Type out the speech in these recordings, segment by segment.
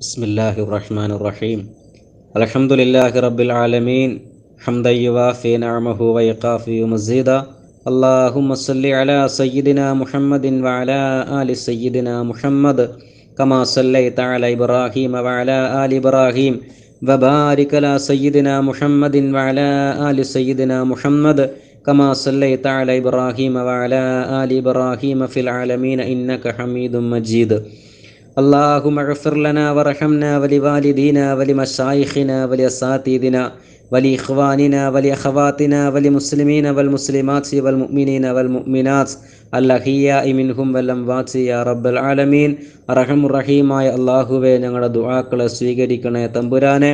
بسم الله الرحمن الرحيم الحمد لله رب العالمين حمدا يوافي نعمه ويقافي مزيدا اللهم صل على سيدنا محمد وعلى آل سيدنا محمد كما صليت على إبراهيم وعلى آل إبراهيم وبارك على سيدنا محمد وعلى آل سيدنا محمد كما صليت على إبراهيم وعلى آل إبراهيم في العالمين إنك حميد مجيد اللهم اغفر لنا ورحمنا ولوالدينا ولمشايخنا ولأساتذتنا ولإخواننا ولأخواتنا ولمسلمين والمسلمات والمؤمنين والمؤمنات അല്ലഹിയായി മിൻഹും വല്ലം വാച്ച് യാ റബ്ബൽ ആലമീൻ റഹമുറഹീമായ അള്ളാഹുവെ ഞങ്ങളുടെ ദുആക്കളെ സ്വീകരിക്കണേ തമ്പുരാനെ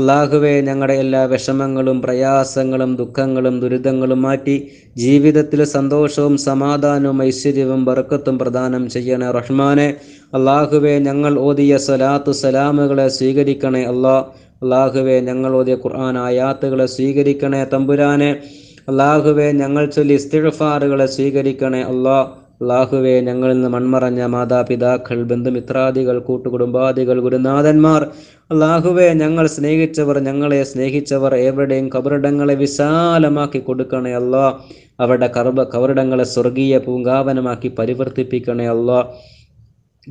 അള്ളാഹുവെ ഞങ്ങളുടെ എല്ലാ വിഷമങ്ങളും പ്രയാസങ്ങളും ദുഃഖങ്ങളും ദുരിതങ്ങളും മാറ്റി ജീവിതത്തിൽ സന്തോഷവും സമാധാനവും ഐശ്വര്യവും ബർക്കത്തും പ്രദാനം ചെയ്യണേ റഹ്മാനെ അള്ളാഹുവെ ഞങ്ങൾ ഓതിയ സലാത്തു സലാമുകളെ സ്വീകരിക്കണേ അള്ളാ അള്ളാഹുവെ ഞങ്ങൾ ഓതിയ ഖുർആൻ ആയാത്തുകളെ സ്വീകരിക്കണേ തമ്പുരാനെ അള്ളാഹുവെ ഞങ്ങൾ ചൊല്ലി ഇസ്തിഫാറുകളെ സ്വീകരിക്കണേ അള്ളാഹ് അള്ളാഹുവെ ഞങ്ങളിൽ നിന്ന് മൺമറഞ്ഞ മാതാപിതാക്കൾ ബന്ധുമിത്രാദികൾ കൂട്ടുകുടുംബാദികൾ ഗുരുനാഥന്മാർ അള്ളാഹുവെ ഞങ്ങൾ സ്നേഹിച്ചവർ ഞങ്ങളെ സ്നേഹിച്ചവർ എവിടെയും കബറിടങ്ങളെ വിശാലമാക്കി കൊടുക്കണേ അല്ലോ അവരുടെ കർബ കബറിടങ്ങളെ സ്വർഗീയ പൂങ്കാവനമാക്കി പരിവർത്തിപ്പിക്കണേ അല്ലോ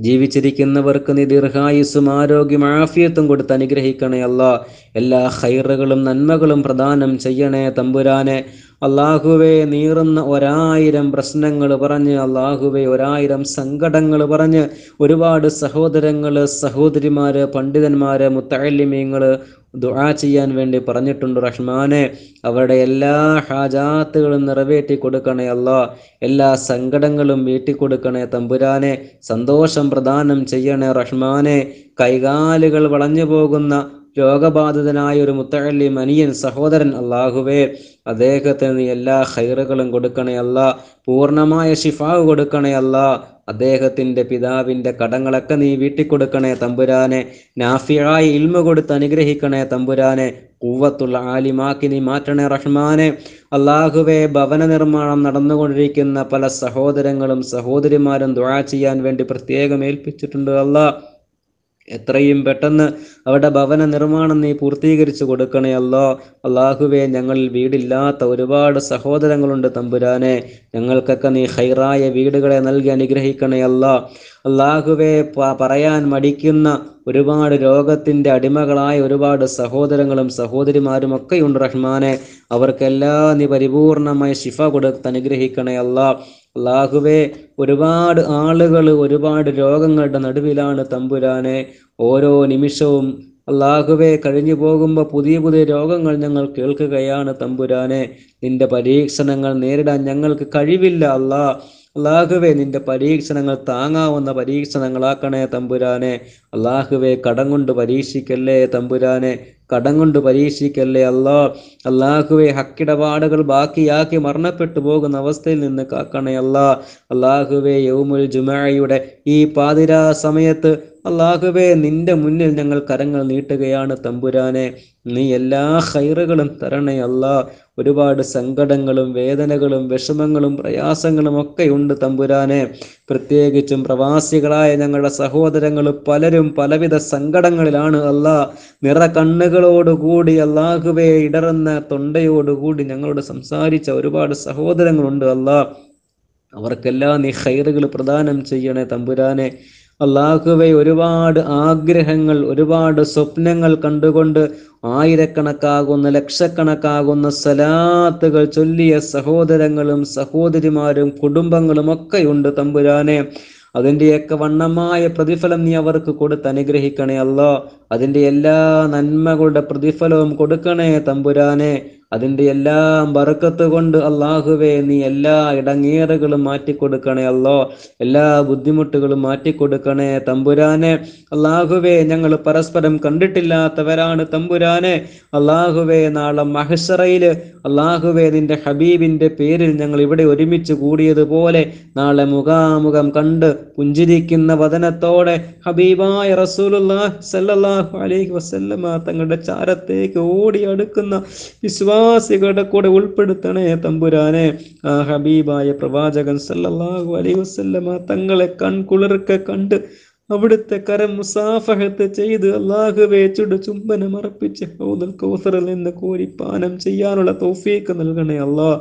ജീവിച്ചിരിക്കുന്നവർക്ക് നീ ദീർഘായുസും ആരോഗ്യം ആഫിയത്തും കൊടുത്ത് അനുഗ്രഹിക്കണേ അല്ലോ എല്ലാ ഹൈറുകളും നന്മകളും പ്രദാനം ചെയ്യണേ തമ്പുരാനെ അള്ളാഹുവെ നീറുന്ന ഒരായിരം പ്രശ്നങ്ങൾ പറഞ്ഞ് അള്ളാഹുവെ ഒരായിരം സങ്കടങ്ങൾ പറഞ്ഞ് ഒരുപാട് സഹോദരങ്ങൾ സഹോദരിമാര് പണ്ഡിതന്മാര് മുത്തലിമീങ്ങൾ ദുആ ചെയ്യാൻ വേണ്ടി പറഞ്ഞിട്ടുണ്ട് റഹ്മാനെ അവരുടെ എല്ലാ ഹാജാത്തുകളും നിറവേറ്റി കൊടുക്കണേ അല്ല എല്ലാ സങ്കടങ്ങളും വീട്ടിക്കൊടുക്കണേ തമ്പുരാനെ സന്തോഷം പ്രദാനം ചെയ്യണേ റഹ്മാനെ കൈകാലുകൾ വളഞ്ഞു പോകുന്ന രോഗബാധിതനായ ഒരു മുത്തഴല്ലി മനിയൻ സഹോദരൻ അള്ളാഹുവേ അദ്ദേഹത്തിന് നീ എല്ലാ ഹൈറുകളും കൊടുക്കണേ പൂർണമായ പൂർണ്ണമായ ഷിഫാവ് കൊടുക്കണേ അദ്ദേഹത്തിന്റെ അദ്ദേഹത്തിൻ്റെ പിതാവിൻ്റെ കടങ്ങളൊക്കെ നീ വീട്ടിക്കൊടുക്കണേ തമ്പുരാനെ നാഫിയായി ഇൽമ കൊടുത്ത് അനുഗ്രഹിക്കണേ തമ്പുരാനെ കൂവത്തുള്ള ആലിമാക്കി നീ മാറ്റണേ റഹ്മാനെ അള്ളാഹുവെ ഭവന നിർമ്മാണം നടന്നുകൊണ്ടിരിക്കുന്ന പല സഹോദരങ്ങളും സഹോദരിമാരും ദുഴ ചെയ്യാൻ വേണ്ടി പ്രത്യേകം ഏൽപ്പിച്ചിട്ടുണ്ട് അള്ളാഹ് എത്രയും പെട്ടെന്ന് അവരുടെ ഭവന നിർമ്മാണം നീ പൂർത്തീകരിച്ചു കൊടുക്കണേ അല്ലോ അള്ളാഹുവെ ഞങ്ങളിൽ വീടില്ലാത്ത ഒരുപാട് സഹോദരങ്ങളുണ്ട് തമ്പുരാനെ ഞങ്ങൾക്കൊക്കെ നീ ഹൈറായ വീടുകളെ നൽകി അനുഗ്രഹിക്കണേ അല്ലോ അള്ളാഹുവെ പറയാൻ മടിക്കുന്ന ഒരുപാട് രോഗത്തിൻ്റെ അടിമകളായ ഒരുപാട് സഹോദരങ്ങളും സഹോദരിമാരും ഒക്കെ ഉണ്ട് റഹ്മാനെ അവർക്കെല്ലാം നീ പരിപൂർണമായി ശിഫ കൊടുത്ത് അനുഗ്രഹിക്കണേ അല്ലാ അള്ളാഹുവെ ഒരുപാട് ആളുകൾ ഒരുപാട് രോഗങ്ങളുടെ നടുവിലാണ് തമ്പുരാനെ ഓരോ നിമിഷവും അള്ളാഹുവെ കഴിഞ്ഞു പോകുമ്പോൾ പുതിയ പുതിയ രോഗങ്ങൾ ഞങ്ങൾ കേൾക്കുകയാണ് തമ്പുരാനെ നിന്റെ പരീക്ഷണങ്ങൾ നേരിടാൻ ഞങ്ങൾക്ക് കഴിവില്ല അള്ളാ അള്ളാഹുവെ നിന്റെ പരീക്ഷണങ്ങൾ താങ്ങാവുന്ന പരീക്ഷണങ്ങളാക്കണേ തമ്പുരാനെ അള്ളാഹുവെ കടം കൊണ്ട് പരീക്ഷിക്കല്ലേ തമ്പുരാനെ കടം കൊണ്ട് പരീക്ഷിക്കല്ലേ അല്ലാ അള്ളാഹുവെ ഹക്കിടപാടുകൾ ബാക്കിയാക്കി മരണപ്പെട്ടു പോകുന്ന അവസ്ഥയിൽ നിന്ന് കാക്കണേ അല്ലാ അള്ളാഹുവെ യൗമുൽ ജുമായയുടെ ഈ പാതിരാ സമയത്ത് അള്ളാഹുവെ നിന്റെ മുന്നിൽ ഞങ്ങൾ കരങ്ങൾ നീട്ടുകയാണ് തമ്പുരാനെ നീ എല്ലാ ഹൈറുകളും തരണേ അല്ല ഒരുപാട് സങ്കടങ്ങളും വേദനകളും വിഷമങ്ങളും പ്രയാസങ്ങളും ഒക്കെ ഉണ്ട് തമ്പുരാനെ പ്രത്യേകിച്ചും പ്രവാസികളായ ഞങ്ങളുടെ സഹോദരങ്ങൾ പലരും പലവിധ സങ്കടങ്ങളിലാണ് അല്ല നിറ കണ്ണുകൾ കണ്ണുകളോടുകൂടി അള്ളാഹുവെ ഇടറുന്ന തൊണ്ടയോടുകൂടി ഞങ്ങളോട് സംസാരിച്ച ഒരുപാട് സഹോദരങ്ങളുണ്ട് അള്ളാഹ് അവർക്കെല്ലാം നീ ഹൈറുകൾ പ്രദാനം ചെയ്യണേ തമ്പുരാനെ അള്ളാഹുവെ ഒരുപാട് ആഗ്രഹങ്ങൾ ഒരുപാട് സ്വപ്നങ്ങൾ കണ്ടുകൊണ്ട് ആയിരക്കണക്കാകുന്ന ലക്ഷക്കണക്കാകുന്ന സലാത്തുകൾ ചൊല്ലിയ സഹോദരങ്ങളും സഹോദരിമാരും കുടുംബങ്ങളും ഒക്കെയുണ്ട് തമ്പുരാനെ അതിൻ്റെയൊക്കെ വണ്ണമായ പ്രതിഫലം നീ അവർക്ക് കൊടുത്ത് അനുഗ്രഹിക്കണേ അല്ലോ അതിൻ്റെ എല്ലാ നന്മകളുടെ പ്രതിഫലവും കൊടുക്കണേ തമ്പുരാനെ അതിന്റെ എല്ലാ ബറക്കത്ത് കൊണ്ട് അള്ളാഹുവേ നീ എല്ലാ ഇടങ്ങേറുകളും മാറ്റിക്കൊടുക്കണേ അല്ലോ എല്ലാ ബുദ്ധിമുട്ടുകളും മാറ്റിക്കൊടുക്കണേ തമ്പുരാനെ അള്ളാഹുവേ ഞങ്ങൾ പരസ്പരം കണ്ടിട്ടില്ലാത്തവരാണ് തമ്പുരാനെ അള്ളാഹുവേ നാളെ മഹസറയിൽ അള്ളാഹുവേ നിന്റെ ഹബീബിന്റെ പേരിൽ ഞങ്ങൾ ഇവിടെ ഒരുമിച്ച് കൂടിയതുപോലെ നാളെ മുഖാമുഖം കണ്ട് പുഞ്ചിരിക്കുന്ന വതനത്തോടെ ഹബീബായ റസൂലുല്ലാഹ് സല്ലല്ലാഹു അലൈഹി വസല്ലമ തങ്ങളുടെ ചാരത്തേക്ക് ഓടി അടുക്കുന്ന വിശ്വാസ വിശ്വാസികളുടെ കൂടെ ഉൾപ്പെടുത്തണേ തമ്പുരാനെ ആ ഹബീബായ പ്രവാചകൻ സല്ലല്ലാഹു അലൈഹി വസല്ലമ തങ്ങളെ കൺകുളിർക്ക കണ്ട് അവിടുത്തെ കരം മുസാഫഹത്ത് ചെയ്ത് അള്ളാഹുവെ ചുടു ചുംബനം അർപ്പിച്ച് ഹൗദൽ കൗസറിൽ നിന്ന് കോരിപ്പാനം ചെയ്യാനുള്ള തൗഫീക്ക് നൽകണേ അള്ളാഹ്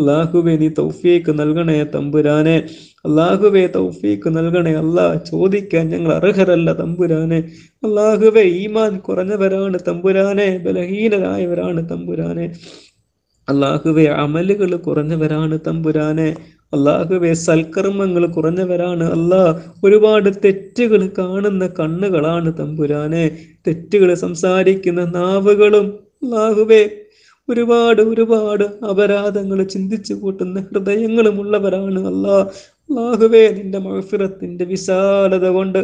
അള്ളാഹുവേ നീ തൗഫീക്ക് നൽകണേ തമ്പുരാനെ അള്ളാഹുവേ തൗഫീക്ക് നൽകണേ അള്ളാഹ് ചോദിക്കാൻ ഞങ്ങൾ അർഹരല്ല തമ്പുരാനെ അള്ളാഹുവേ ഈമാൻ കുറഞ്ഞവരാണ് തമ്പുരാനെ ബലഹീനരായവരാണ് തമ്പുരാനെ അള്ളാഹുവെ അമലുകൾ കുറഞ്ഞവരാണ് തമ്പുരാനെ അള്ളാഹുവെ സൽക്കർമ്മങ്ങൾ കുറഞ്ഞവരാണ് അല്ലാ ഒരുപാട് തെറ്റുകൾ കാണുന്ന കണ്ണുകളാണ് തമ്പുരാനെ തെറ്റുകൾ സംസാരിക്കുന്ന നാവുകളും അള്ളാഹുവെ ഒരുപാട് ഒരുപാട് അപരാധങ്ങൾ ചിന്തിച്ചു കൂട്ടുന്ന ഉള്ളവരാണ് അല്ലാ ലാഹുവേ നിന്റെ മഹഫിറത്തിന്റെ വിശാലത കൊണ്ട്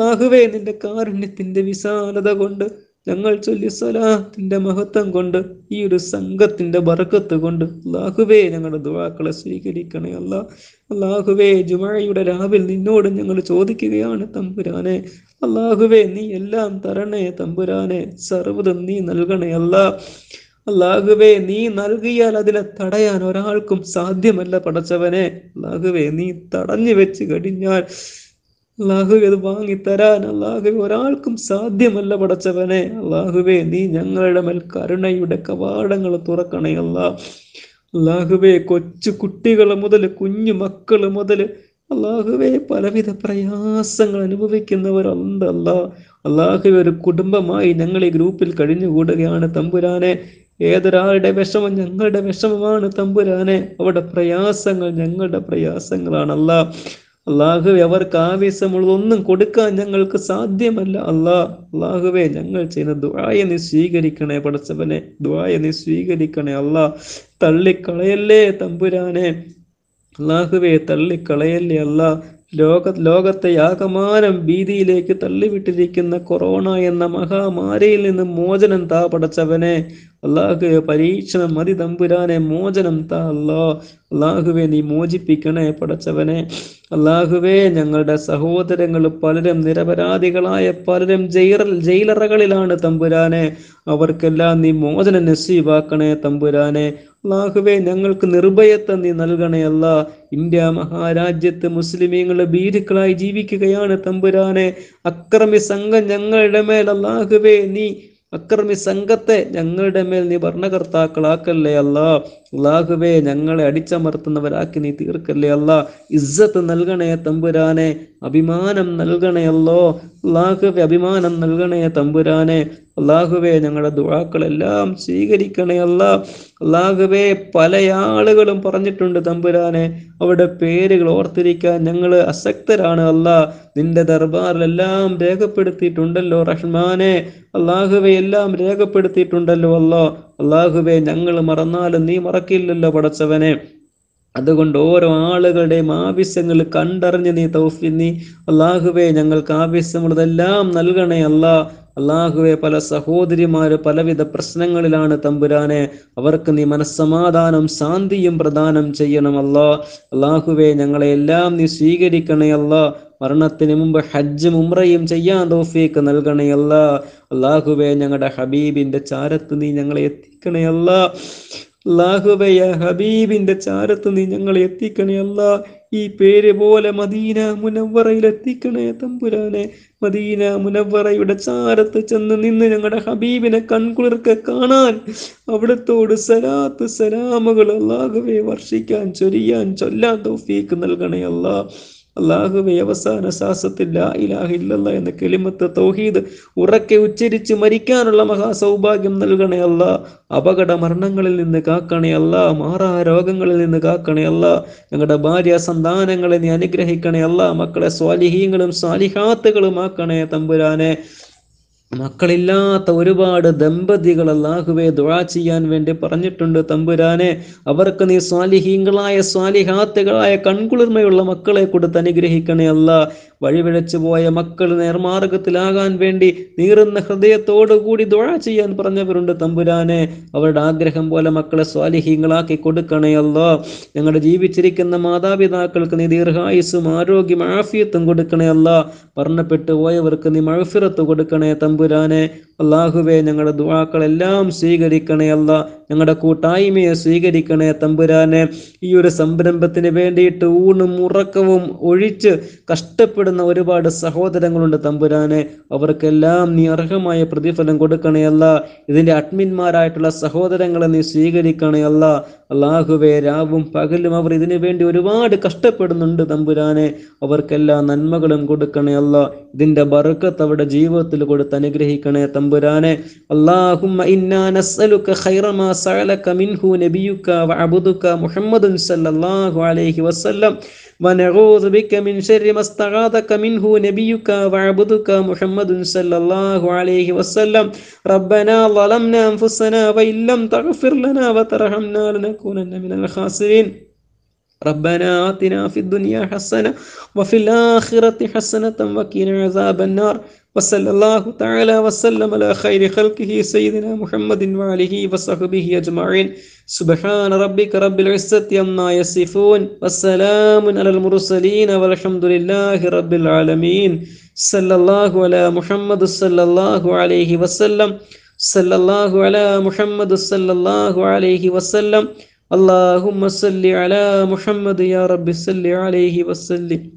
ലാഹുവേ നിന്റെ കാരുണ്യത്തിന്റെ വിശാലത കൊണ്ട് ഞങ്ങൾ ചൊല്ലി സലാത്തിന്റെ മഹത്വം കൊണ്ട് ഈ ഒരു സംഘത്തിന്റെ ബർക്കത്ത് കൊണ്ട് ലാഹുവേ ഞങ്ങളുടെ ദുവാക്കളെ സ്വീകരിക്കണേ അല്ല അള്ളാഹുവേ ജുമഴയുടെ രാവിൽ നിന്നോട് ഞങ്ങൾ ചോദിക്കുകയാണ് തമ്പുരാനെ അള്ളാഹുവേ നീ എല്ലാം തരണേ തമ്പുരാനെ സർവ്വതും നീ നൽകണേ അല്ല അല്ലാഹുവേ നീ നൽകിയാൽ അതിനെ തടയാൻ ഒരാൾക്കും സാധ്യമല്ല പടച്ചവനെ അല്ലാഹുവേ നീ തടഞ്ഞു വെച്ച് കഴിഞ്ഞാൽ അല്ലാഹുവേ അത് വാങ്ങിത്തരാൻ അല്ലാഹുവേ ഒരാൾക്കും സാധ്യമല്ല പടച്ചവനെ അല്ലാഹുവേ നീ ഞങ്ങളുടെ മേൽ കരുണയുടെ കവാടങ്ങൾ തുറക്കണേ അല്ല അള്ളാഹുവെ കൊച്ചു കുട്ടികൾ മുതൽ കുഞ്ഞു മക്കൾ മുതൽ അല്ലാഹുവേ പലവിധ പ്രയാസങ്ങൾ അനുഭവിക്കുന്നവരുണ്ടല്ല അല്ലാഹുവേ ഒരു കുടുംബമായി ഞങ്ങൾ ഈ ഗ്രൂപ്പിൽ കഴിഞ്ഞുകൂടുകയാണ് തമ്പുരാനെ ഏതൊരാളുടെ വിഷമം ഞങ്ങളുടെ വിഷമമാണ് തമ്പുരാനെ അവിടെ പ്രയാസങ്ങൾ ഞങ്ങളുടെ പ്രയാസങ്ങളാണ് അല്ല അള്ളാഹുവെ അവർക്ക് ആവേശമുള്ളതൊന്നും കൊടുക്കാൻ ഞങ്ങൾക്ക് സാധ്യമല്ല അല്ലാ അള്ളാഹുവെ ഞങ്ങൾ ചെയ്യുന്ന ദ്വായ നീ സ്വീകരിക്കണേ പടച്ചവനെ ദ്വായ നീ സ്വീകരിക്കണേ അല്ലാ തള്ളിക്കളയല്ലേ തമ്പുരാനെ അള്ളാഹുവെ തള്ളിക്കളയല്ലേ അല്ലാ ലോക ലോകത്തെ ആകമാനം ഭീതിയിലേക്ക് തള്ളിവിട്ടിരിക്കുന്ന കൊറോണ എന്ന മഹാമാരിയിൽ നിന്ന് മോചനം താ പടച്ചവനെ അള്ളാഹു പരീക്ഷണം മതി തമ്പുരാനെ മോചനം താ അല്ലോ അള്ളാഹുവെ നീ മോചിപ്പിക്കണേ പടച്ചവനെ അള്ളാഹുവേ ഞങ്ങളുടെ സഹോദരങ്ങൾ പലരും നിരപരാധികളായ പലരും ജയിലർ ജയിലറകളിലാണ് തമ്പുരാനെ അവർക്കെല്ലാം നീ മോചനം നസീബാക്കണേ തമ്പുരാനെ അള്ളാഹുവെ ഞങ്ങൾക്ക് നിർഭയത്വം നീ നൽകണയല്ല ഇന്ത്യ മഹാരാജ്യത്ത് മുസ്ലിമീങ്ങളുടെ ഭീരുക്കളായി ജീവിക്കുകയാണ് തമ്പുരാനെ അക്രമി സംഘം ഞങ്ങളുടെ മേൽ അള്ളാഹുവെ നീ അക്രമി സംഘത്തെ ഞങ്ങളുടെ മേൽ നീ ഭരണകർത്താക്കളാക്കല്ലേ അല്ല അള്ളാഹുവെ ഞങ്ങളെ അടിച്ചമർത്തുന്നവരാക്കി നീ തീർക്കല്ലേ അല്ല ഇസ്സത്ത് നൽകണേ തമ്പുരാനെ അഭിമാനം നൽകണയല്ലോ അള്ളാഹുവെ അഭിമാനം നൽകണേ തമ്പുരാനെ അള്ളാഹുവെ ഞങ്ങളുടെ ദുവാക്കളെല്ലാം സ്വീകരിക്കണയല്ല അള്ളാഹുവെ പല ആളുകളും പറഞ്ഞിട്ടുണ്ട് തമ്പുരാനെ അവരുടെ പേരുകൾ ഓർത്തിരിക്കാൻ ഞങ്ങൾ അസക്തരാണ് അല്ല നിന്റെ ദർബാറിലെല്ലാം രേഖപ്പെടുത്തിയിട്ടുണ്ടല്ലോ റഹ്മാനെ അള്ളാഹുവെ എല്ലാം രേഖപ്പെടുത്തിയിട്ടുണ്ടല്ലോ അല്ലോ അള്ളാഹുവെ ഞങ്ങൾ മറന്നാലും നീ മറക്കില്ലല്ലോ പടച്ചവനെ അതുകൊണ്ട് ഓരോ ആളുകളുടെയും ആവശ്യങ്ങൾ കണ്ടറിഞ്ഞ് നീ തൗഫി നീ അള്ളാഹുവെ ഞങ്ങൾക്ക് ആവശ്യമുള്ളതെല്ലാം നൽകണേ അല്ലാ അള്ളാഹുവെ പല സഹോദരിമാര് പലവിധ പ്രശ്നങ്ങളിലാണ് തമ്പുരാനെ അവർക്ക് നീ മനസ്സമാധാനം ശാന്തിയും പ്രദാനം ചെയ്യണം അല്ലാ അള്ളാഹുവെ ഞങ്ങളെ എല്ലാം നീ സ്വീകരിക്കണേ അല്ലാ മരണത്തിന് മുമ്പ് ഹജ്ജും ഉംറയും ചെയ്യാൻ നൽകണേ നൽകണയല്ല അള്ളാഹുവെ ഞങ്ങളുടെ ഹബീബിന്റെ ചാരത്ത് നീ ഞങ്ങളെ എത്തിക്കണയല്ല ലാഹുവയ ഹബീബിന്റെ ചാരത്ത് നീ ഞങ്ങളെ എത്തിക്കണേ അല്ല ഈ പേര് പോലെ മദീന മുനവറയിൽ എത്തിക്കണേ തമ്പുരാനെ മദീന മുനവറയുടെ ചാരത്ത് ചെന്ന് നിന്ന് ഞങ്ങളുടെ ഹബീബിനെ കൺകുളിർക്ക് കാണാൻ അവിടത്തോട് സലാത്ത് സലാമുകൾ അല്ലാഹുവെ വർഷിക്കാൻ ചൊരിയാൻ ചൊല്ലാൻ തോഫീക്ക് നൽകണേ അല്ലാ അള്ളാഹു വ്യവസാന ശ്വാസത്തിൽ ലാ ഇലാഹ എന്ന കെളിമത്ത് തൗഹീദ് ഉറക്കെ ഉച്ചരിച്ച് മരിക്കാനുള്ള മഹാസൗഭാഗ്യം നൽകണേ അല്ല അപകട മരണങ്ങളിൽ നിന്ന് കാക്കണേ അല്ല മാറാ രോഗങ്ങളിൽ നിന്ന് കാക്കണേ അല്ല ഞങ്ങളുടെ ഭാര്യ സന്താനങ്ങളെ നീ അനുഗ്രഹിക്കണേ അല്ല മക്കളെ സ്വാലിഹീങ്ങളും സ്വാലിഹാത്തുകളും ആക്കണേ തമ്പുരാനെ മക്കളില്ലാത്ത ഒരുപാട് ദമ്പതികൾ അല്ലാഹുവെ ദുഴ ചെയ്യാൻ വേണ്ടി പറഞ്ഞിട്ടുണ്ട് തമ്പുരാനെ അവർക്ക് നീ സ്വാലിഹീങ്ങളായ സ്വാലിഹാത്തുകളായ കൺകുളിർമയുള്ള മക്കളെ കൊടുത്ത് അനുഗ്രഹിക്കണേ അല്ല വഴിവിളച്ച് പോയ മക്കൾ നേർമാർഗത്തിലാകാൻ വേണ്ടി നീറുന്ന ഹൃദയത്തോടുകൂടി ദുഴ ചെയ്യാൻ പറഞ്ഞവരുണ്ട് തമ്പുരാനെ അവരുടെ ആഗ്രഹം പോലെ മക്കളെ സ്വാലിഹീങ്ങളാക്കി കൊടുക്കണയല്ലോ ഞങ്ങളുടെ ജീവിച്ചിരിക്കുന്ന മാതാപിതാക്കൾക്ക് നീ ദീർഘായുസും ആരോഗ്യം ആഫിയത്തും കൊടുക്കണയല്ലോ പറഞ്ഞപ്പെട്ടു പോയവർക്ക് നീ മഴഫിറത്ത് കൊടുക്കണേ തമ്പുരാനെ അള്ളാഹുവെ ഞങ്ങളുടെ ദുവാക്കളെല്ലാം സ്വീകരിക്കണേ അല്ല ഞങ്ങളുടെ കൂട്ടായ്മയെ സ്വീകരിക്കണേ തമ്പുരാനെ ഈ ഒരു സംരംഭത്തിന് വേണ്ടിയിട്ട് ഊണും ഉറക്കവും ഒഴിച്ച് കഷ്ടപ്പെടുന്ന ഒരുപാട് സഹോദരങ്ങളുണ്ട് തമ്പുരാനെ അവർക്കെല്ലാം നീ അർഹമായ പ്രതിഫലം കൊടുക്കണേ അല്ല ഇതിൻ്റെ അഡ്മിന്മാരായിട്ടുള്ള സഹോദരങ്ങളെ നീ സ്വീകരിക്കണേ അല്ല അള്ളാഹുവെ രാവും പകലും അവർ ഇതിനു വേണ്ടി ഒരുപാട് കഷ്ടപ്പെടുന്നുണ്ട് തമ്പുരാനെ അവർക്കെല്ലാം നന്മകളും കൊടുക്കണേ അല്ല ഇതിൻ്റെ ബറുക്കത്ത് അവരുടെ ജീവിതത്തിൽ കൊടുത്ത് അനുഗ്രഹിക്കണേ തമ്പുരാനെ അള്ളാഹുമ്മ ഇന്നാ നസ്അലുക ഖൈറ മാ സഅലക മിൻഹു നബിയുക വഅബ്ദുക മുഹമ്മദുൻ സല്ലല്ലാഹു അലൈഹി വസല്ലം ونعوذ بك من شر ما استغاثك منه نبيك وعبدك محمد صلى الله عليه وسلم ربنا ظلمنا أنفسنا وإن لم تغفر لنا وترحمنا لنكونن من الخاسرين ربنا آتنا في الدنيا حسنة وفي الآخرة حسنة وقنا عذاب النار وصلى الله تعالى وسلم على خير خلقه سيدنا محمد وعليه وصحبه أجمعين سبحان ربك رب العزة عما يصفون والسلام على المرسلين والحمد لله رب العالمين صلى الله على محمد صلى الله عليه وسلم صلى الله على محمد صلى الله عليه وسلم اللهم صل على محمد يا رب صل عليه وسلم